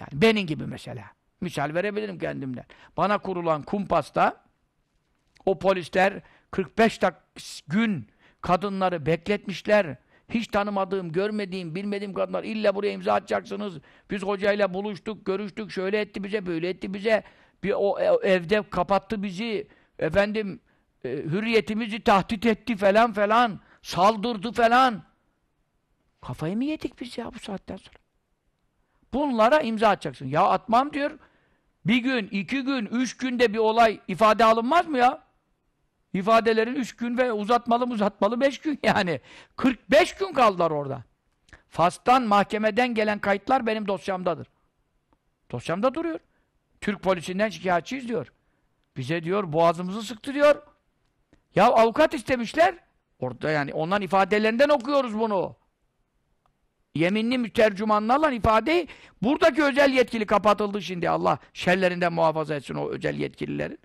Yani benim gibi mesela. Misal verebilirim kendimden. Bana kurulan kumpasta o polisler 45 dak gün kadınları bekletmişler. Hiç tanımadığım, görmediğim, bilmediğim kadınlar illa buraya imza atacaksınız. Biz hocayla buluştuk, görüştük, şöyle etti bize, böyle etti bize. Bir o e, evde kapattı bizi. Efendim e, hürriyetimizi tahdit etti falan falan. Saldırdı falan. Kafayı mı yedik biz ya bu saatten sonra? Bunlara imza atacaksın. Ya atmam diyor. Bir gün, iki gün, üç günde bir olay ifade alınmaz mı ya? İfadelerin üç gün ve uzatmalı uzatmalı beş gün yani. 45 gün kaldılar orada. Fas'tan, mahkemeden gelen kayıtlar benim dosyamdadır. Dosyamda duruyor. Türk polisinden şikayetçiyiz diyor. Bize diyor boğazımızı sıktı diyor. Ya avukat istemişler. Orada yani ondan ifadelerinden okuyoruz bunu yeminli mütercümanlarla ifade buradaki özel yetkili kapatıldı şimdi Allah şerlerinden muhafaza etsin o özel yetkililerin.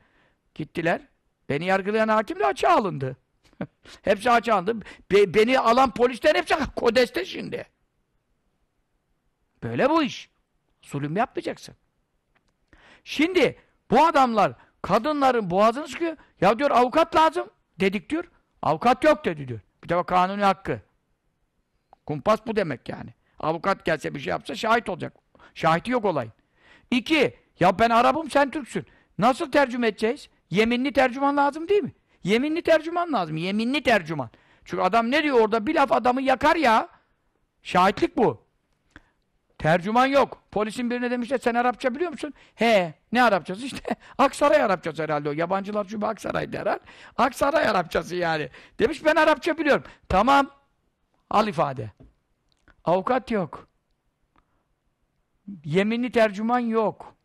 Gittiler. Beni yargılayan hakim de açığa alındı. hepsi açığa alındı. Be beni alan polisler hepsi kodeste şimdi. Böyle bu iş. Zulüm yapmayacaksın. Şimdi bu adamlar kadınların boğazını sıkıyor. Ya diyor avukat lazım dedik diyor. Avukat yok dedi diyor. Bir de bak kanuni hakkı. Kumpas bu demek yani. Avukat gelse bir şey yapsa şahit olacak. Şahidi yok olayın. İki, ya ben Arap'ım sen Türksün. Nasıl tercüme edeceğiz? Yeminli tercüman lazım değil mi? Yeminli tercüman lazım. Yeminli tercüman. Çünkü adam ne diyor orada? Bir laf adamı yakar ya. Şahitlik bu. Tercüman yok. Polisin birine demişler sen Arapça biliyor musun? He. Ne Arapçası? işte? Aksaray Arapçası herhalde o. Yabancılar şube Aksaray'dı herhalde. Aksaray Arapçası yani. Demiş ben Arapça biliyorum. Tamam. Al ifade. Avukat yok. Yeminli tercüman yok.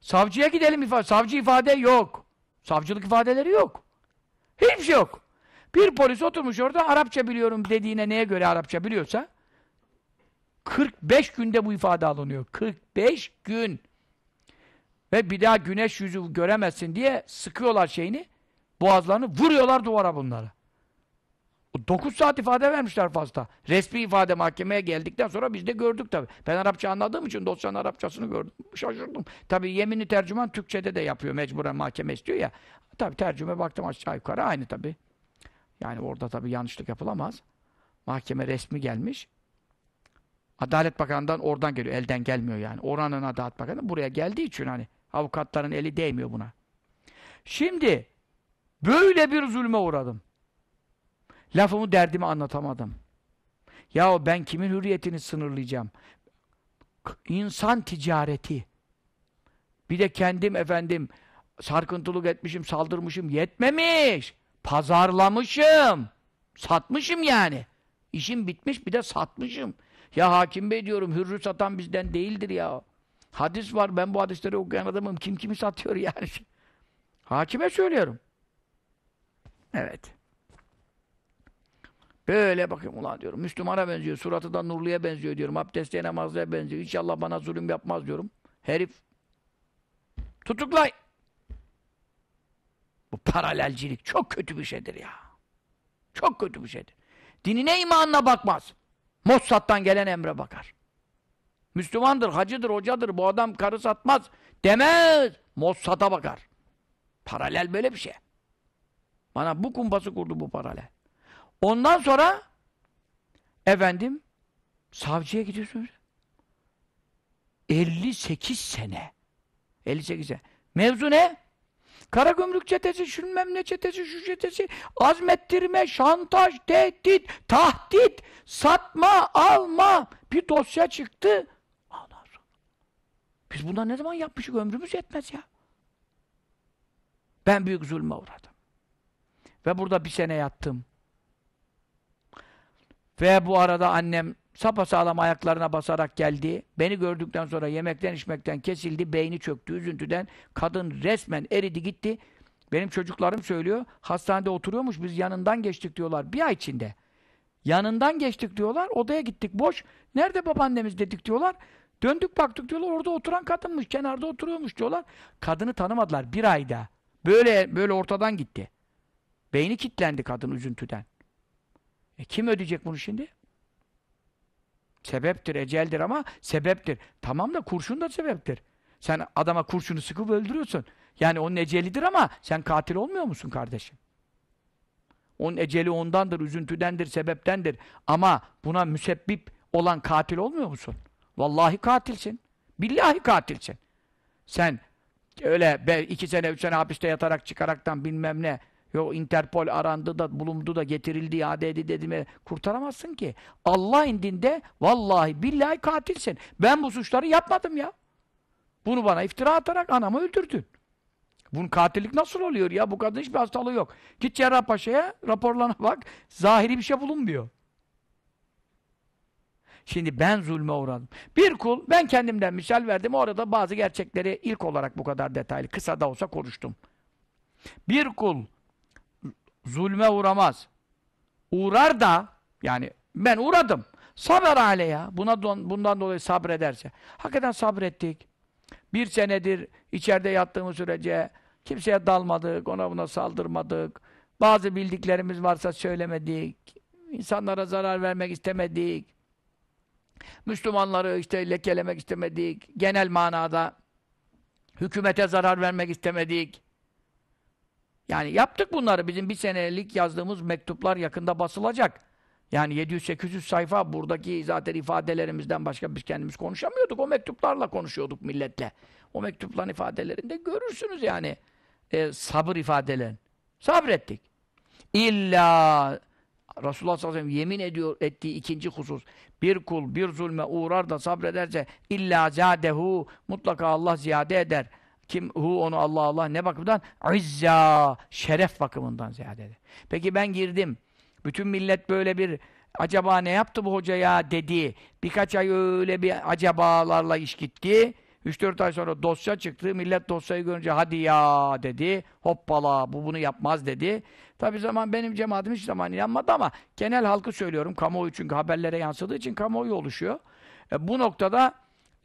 Savcıya gidelim ifade. Savcı ifade yok. Savcılık ifadeleri yok. Hiçbir şey yok. Bir polis oturmuş orada Arapça biliyorum dediğine neye göre Arapça biliyorsa 45 günde bu ifade alınıyor. 45 gün. Ve bir daha güneş yüzü göremezsin diye sıkıyorlar şeyini. Boğazlarını vuruyorlar duvara bunları. 9 saat ifade vermişler fazla. Resmi ifade mahkemeye geldikten sonra biz de gördük tabi. Ben Arapça anladığım için dosyanın Arapçasını gördüm. Şaşırdım. Tabi yemini tercüman Türkçe'de de yapıyor. Mecburen mahkeme istiyor ya. Tabi tercüme baktım aşağı yukarı aynı tabi. Yani orada tabi yanlışlık yapılamaz. Mahkeme resmi gelmiş. Adalet Bakanı'ndan oradan geliyor. Elden gelmiyor yani. Oranın Adalet Bakanı buraya geldiği için hani avukatların eli değmiyor buna. Şimdi böyle bir zulme uğradım. Lafımı derdimi anlatamadım. Yahu ben kimin hürriyetini sınırlayacağım? İnsan ticareti. Bir de kendim efendim sarkıntılık etmişim, saldırmışım. Yetmemiş. Pazarlamışım. Satmışım yani. İşim bitmiş bir de satmışım. Ya hakim bey diyorum hürrü satan bizden değildir ya. Hadis var ben bu hadisleri okuyan adamım. Kim kimi satıyor yani. Hakime söylüyorum. Evet. Böyle bakıyorum ulan diyorum. Müslümana benziyor. Suratı da Nurlu'ya benziyor diyorum. Abdestliye namazlıya benziyor. İnşallah bana zulüm yapmaz diyorum. Herif tutuklay. Bu paralelcilik çok kötü bir şeydir ya. Çok kötü bir şeydir. Dinine imanına bakmaz. Mossad'dan gelen emre bakar. Müslümandır, hacıdır, hocadır, bu adam karı satmaz demez. Mossad'a bakar. Paralel böyle bir şey. Bana bu kumbası kurdu bu paralel. Ondan sonra efendim savcıya gidiyorsunuz. 58 sene. 58 sene. Mevzu ne? Kara gümrük çetesi, şunmem ne çetesi, şu çetesi, azmettirme, şantaj, tehdit, tahdit, satma, alma. Bir dosya çıktı. Ondan Biz bundan ne zaman yapmışık? Ömrümüz yetmez ya. Ben büyük zulme uğradım. Ve burada bir sene yattım. Ve bu arada annem sapasağlam ayaklarına basarak geldi. Beni gördükten sonra yemekten içmekten kesildi. Beyni çöktü üzüntüden. Kadın resmen eridi gitti. Benim çocuklarım söylüyor. Hastanede oturuyormuş. Biz yanından geçtik diyorlar. Bir ay içinde. Yanından geçtik diyorlar. Odaya gittik boş. Nerede babaannemiz dedik diyorlar. Döndük baktık diyorlar. Orada oturan kadınmış. Kenarda oturuyormuş diyorlar. Kadını tanımadılar bir ayda. Böyle böyle ortadan gitti. Beyni kilitlendi kadın üzüntüden. E kim ödeyecek bunu şimdi? Sebeptir, eceldir ama sebeptir. Tamam da kurşun da sebeptir. Sen adama kurşunu sıkıp öldürüyorsun. Yani onun ecelidir ama sen katil olmuyor musun kardeşim? Onun eceli ondandır, üzüntüdendir, sebeptendir. Ama buna müsebbip olan katil olmuyor musun? Vallahi katilsin. Billahi katilsin. Sen öyle iki sene, üç sene hapiste yatarak çıkaraktan bilmem ne Yok Interpol arandı da bulundu da getirildi iade edildi mi kurtaramazsın ki. Allah indinde vallahi billahi katilsin. Ben bu suçları yapmadım ya. Bunu bana iftira atarak anamı öldürdün. Bunun katillik nasıl oluyor ya? Bu kadın hiçbir hastalığı yok. Git Cerrahpaşa'ya raporlana bak. Zahiri bir şey bulunmuyor. Şimdi ben zulme uğradım. Bir kul, ben kendimden misal verdim. Orada bazı gerçekleri ilk olarak bu kadar detaylı, kısa da olsa konuştum. Bir kul zulme uğramaz. Uğrar da yani ben uğradım. Saber ya. Buna don, bundan dolayı sabrederse. Hakikaten sabrettik. Bir senedir içeride yattığımız sürece kimseye dalmadık, ona buna saldırmadık. Bazı bildiklerimiz varsa söylemedik. İnsanlara zarar vermek istemedik. Müslümanları işte lekelemek istemedik. Genel manada hükümete zarar vermek istemedik. Yani yaptık bunları. Bizim bir senelik yazdığımız mektuplar yakında basılacak. Yani 700-800 sayfa buradaki zaten ifadelerimizden başka biz kendimiz konuşamıyorduk. O mektuplarla konuşuyorduk milletle. O mektupların ifadelerinde görürsünüz yani e, sabır ifadelerini. Sabrettik. İlla Resulullah sallallahu aleyhi ve sellem yemin ediyor ettiği ikinci husus. Bir kul bir zulme uğrar da sabrederse illa zadehu mutlaka Allah ziyade eder. Kim hu onu Allah Allah ne bakımdan? İzza, şeref bakımından ziyade eder. Peki ben girdim. Bütün millet böyle bir acaba ne yaptı bu hoca ya dedi. Birkaç ay öyle bir acabalarla iş gitti. 3-4 ay sonra dosya çıktı. Millet dosyayı görünce hadi ya dedi. Hoppala bu bunu yapmaz dedi. Tabi zaman benim cemaatim hiç zaman inanmadı ama genel halkı söylüyorum. Kamuoyu çünkü haberlere yansıdığı için kamuoyu oluşuyor. E, bu noktada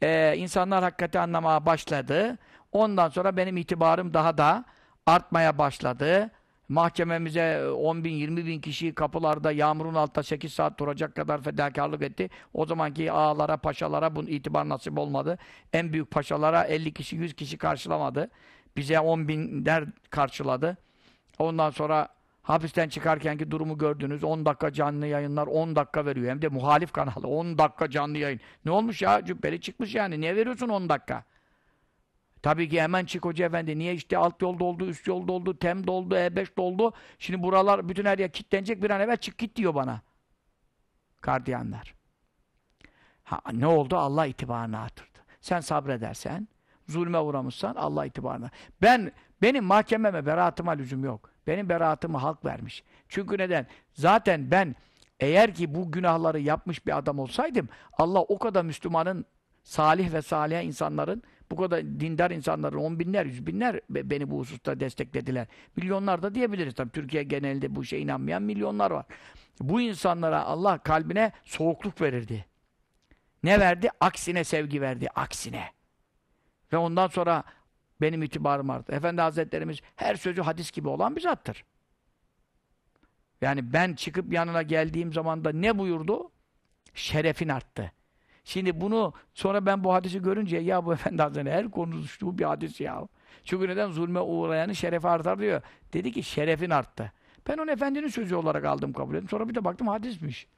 e, insanlar hakikati anlamaya başladı. Ondan sonra benim itibarım daha da artmaya başladı. Mahkememize 10 e, bin, 20 bin kişiyi kapılarda, yağmurun altında 8 saat duracak kadar fedakarlık etti. O zamanki ağalara, paşalara bunun itibar nasip olmadı. En büyük paşalara 50 kişi, 100 kişi karşılamadı. Bize 10 binler karşıladı. Ondan sonra hapisten çıkarkenki durumu gördünüz. 10 dakika canlı yayınlar, 10 dakika veriyor. Hem de muhalif kanalı, 10 dakika canlı yayın. Ne olmuş ya? Cübbeli çıkmış yani. Niye veriyorsun 10 dakika? Tabii ki hemen çık hoca efendi. Niye işte alt yolda oldu, üst yolda oldu, tem doldu, E5 doldu. Şimdi buralar bütün her yer kilitlenecek bir an evvel çık git diyor bana. kardiyanlar Ha, ne oldu? Allah itibarını artırdı. Sen sabredersen, zulme uğramışsan Allah itibarını. Ben, benim mahkememe, beraatıma lüzum yok. Benim beraatımı halk vermiş. Çünkü neden? Zaten ben eğer ki bu günahları yapmış bir adam olsaydım Allah o kadar Müslümanın salih ve salih insanların bu kadar dindar insanların on binler, yüz binler beni bu hususta desteklediler. Milyonlar da diyebiliriz. Tabii Türkiye genelinde bu işe inanmayan milyonlar var. Bu insanlara Allah kalbine soğukluk verirdi. Ne verdi? Aksine sevgi verdi. Aksine. Ve ondan sonra benim itibarım arttı. Efendi Hazretlerimiz her sözü hadis gibi olan bir zattır. Yani ben çıkıp yanına geldiğim zaman da ne buyurdu? Şerefin arttı. Şimdi bunu sonra ben bu hadisi görünce ya bu efendi hazretleri her konuştuğu bir hadis ya. Çünkü neden zulme uğrayanın şerefi artar diyor. Dedi ki şerefin arttı. Ben onu efendinin sözü olarak aldım kabul ettim. Sonra bir de baktım hadismiş.